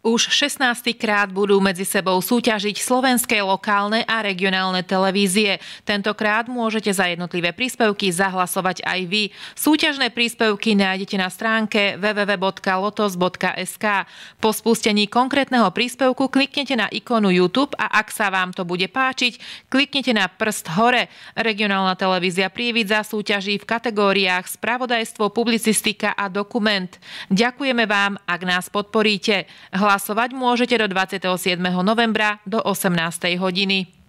Už 16. krát budú medzi sebou súťažiť slovenské lokálne a regionálne televízie. Tentokrát môžete za jednotlivé príspevky zahlasovať aj vy. Súťažné príspevky nájdete na stránke www.lotos.sk. Po spustení konkrétneho príspevku kliknete na ikonu YouTube a ak sa vám to bude páčiť, kliknete na prst hore. Regionálna televízia Prívidza súťaží v kategóriách spravodajstvo, publicistika a dokument. Ďakujeme vám, ak nás podporíte. Hlas Hlasovať môžete do 27. novembra do 18. hodiny.